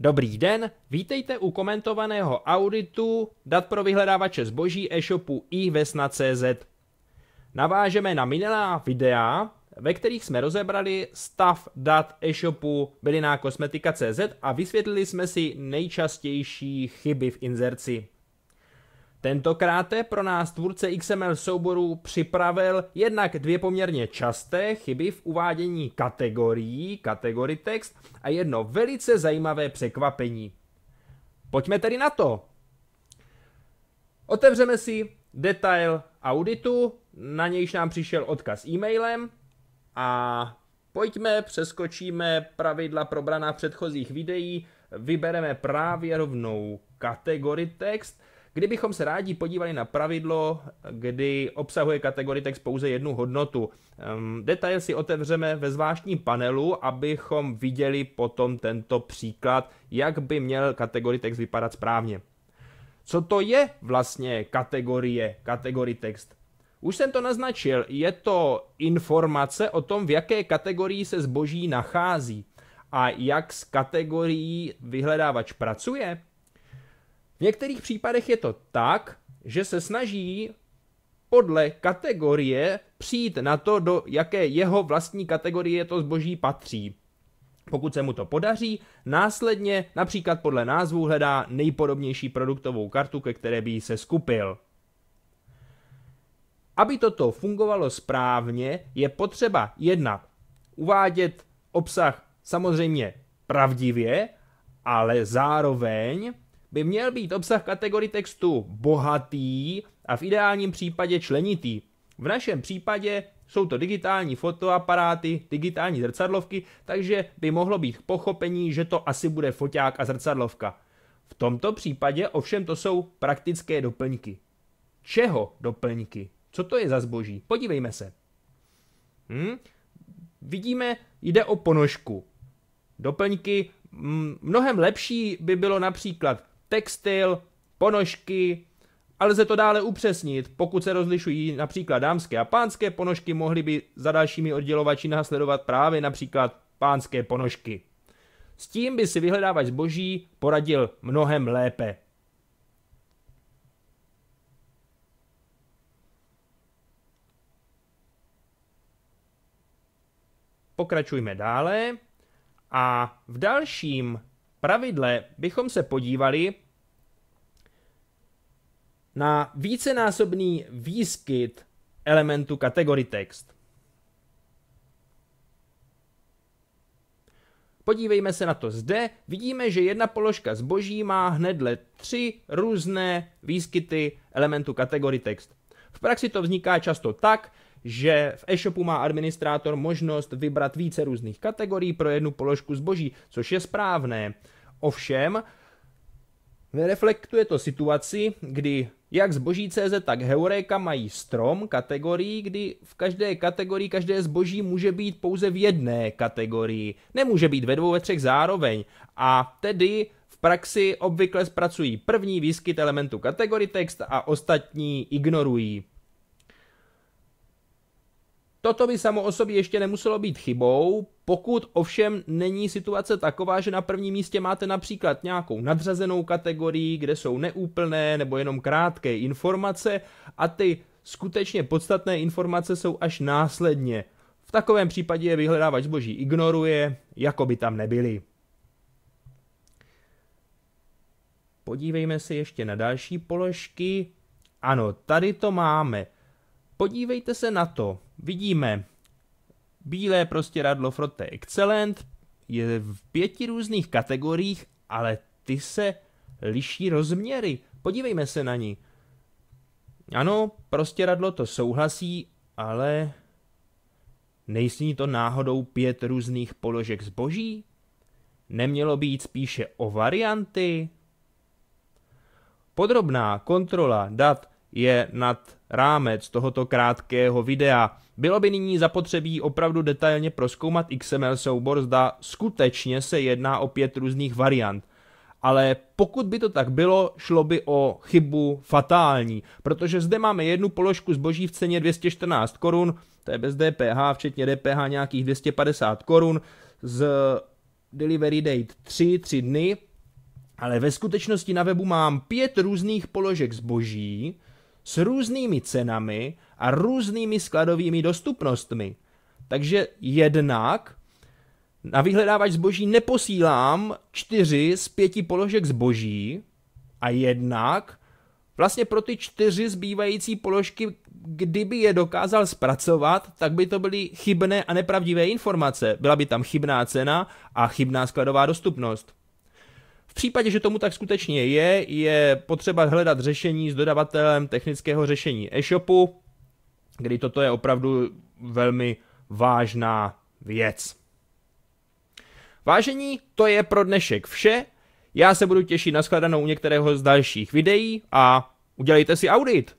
Dobrý den, vítejte u komentovaného auditu dat pro vyhledávače zboží e-shopu iVesna.cz. Navážeme na minulá videa, ve kterých jsme rozebrali stav dat e-shopu kosmetika.cz a vysvětlili jsme si nejčastější chyby v inzerci. Tentokrát pro nás tvůrce XML souboru připravil jednak dvě poměrně časté chyby v uvádění kategorií, kategory text a jedno velice zajímavé překvapení. Pojďme tedy na to. Otevřeme si detail auditu, na nějž nám přišel odkaz e-mailem a pojďme, přeskočíme pravidla probraná v předchozích videí, vybereme právě rovnou kategorii text – Kdybychom se rádi podívali na pravidlo, kdy obsahuje kategorie text pouze jednu hodnotu, ehm, detail si otevřeme ve zvláštním panelu, abychom viděli potom tento příklad, jak by měl kategorie text vypadat správně. Co to je vlastně kategorie, kategorie text? Už jsem to naznačil, je to informace o tom, v jaké kategorii se zboží nachází a jak s kategorií vyhledávač pracuje. V některých případech je to tak, že se snaží podle kategorie přijít na to, do jaké jeho vlastní kategorie to zboží patří. Pokud se mu to podaří, následně například podle názvu hledá nejpodobnější produktovou kartu, ke které by se skupil. Aby toto fungovalo správně, je potřeba jedna uvádět obsah samozřejmě pravdivě, ale zároveň by měl být obsah kategorii textu bohatý a v ideálním případě členitý. V našem případě jsou to digitální fotoaparáty, digitální zrcadlovky, takže by mohlo být pochopení, že to asi bude foťák a zrcadlovka. V tomto případě ovšem to jsou praktické doplňky. Čeho doplňky? Co to je za zboží? Podívejme se. Hm? Vidíme, jde o ponožku. Doplňky mnohem lepší by bylo například textil, ponožky, ale lze to dále upřesnit, pokud se rozlišují například dámské a pánské ponožky, mohly by za dalšími oddělovači následovat právě například pánské ponožky. S tím by si vyhledávač zboží poradil mnohem lépe. Pokračujme dále a v dalším pravidle bychom se podívali na vícenásobný výskyt elementu kategory text. Podívejme se na to zde. Vidíme, že jedna položka zboží má hnedle tři různé výskyty elementu kategory text. V praxi to vzniká často tak, že v e-shopu má administrátor možnost vybrat více různých kategorií pro jednu položku zboží, což je správné. Ovšem, reflektuje to situaci, kdy jak zboží CZ, tak Heureka mají strom kategorií, kdy v každé kategorii každé zboží může být pouze v jedné kategorii. Nemůže být ve dvou, ve třech zároveň. A tedy v praxi obvykle zpracují první výskyt elementu kategorii text a ostatní ignorují. Toto by samo o sobě ještě nemuselo být chybou, pokud ovšem není situace taková, že na prvním místě máte například nějakou nadřazenou kategorii, kde jsou neúplné nebo jenom krátké informace a ty skutečně podstatné informace jsou až následně. V takovém případě je vyhledávač zboží ignoruje, jako by tam nebyly. Podívejme se ještě na další položky. Ano, tady to máme. Podívejte se na to, vidíme bílé prostě radlo Frotte Excellent, je v pěti různých kategoriích, ale ty se liší rozměry. Podívejme se na ní. Ano, prostě radlo to souhlasí, ale nejsní to náhodou pět různých položek zboží? Nemělo být spíše o varianty? Podrobná kontrola dat je nad rámec tohoto krátkého videa. Bylo by nyní zapotřebí opravdu detailně proskoumat XML soubor, zda skutečně se jedná o pět různých variant. Ale pokud by to tak bylo, šlo by o chybu fatální, protože zde máme jednu položku zboží v ceně 214 korun, to je bez DPH, včetně DPH nějakých 250 korun, z delivery date 3, 3 dny, ale ve skutečnosti na webu mám pět různých položek zboží, s různými cenami a různými skladovými dostupnostmi. Takže jednak na vyhledávač zboží neposílám čtyři z pěti položek zboží a jednak vlastně pro ty čtyři zbývající položky, kdyby je dokázal zpracovat, tak by to byly chybné a nepravdivé informace. Byla by tam chybná cena a chybná skladová dostupnost případě, že tomu tak skutečně je, je potřeba hledat řešení s dodavatelem technického řešení e-shopu, kdy toto je opravdu velmi vážná věc. Vážení, to je pro dnešek vše. Já se budu těšit na u některého z dalších videí a udělejte si audit.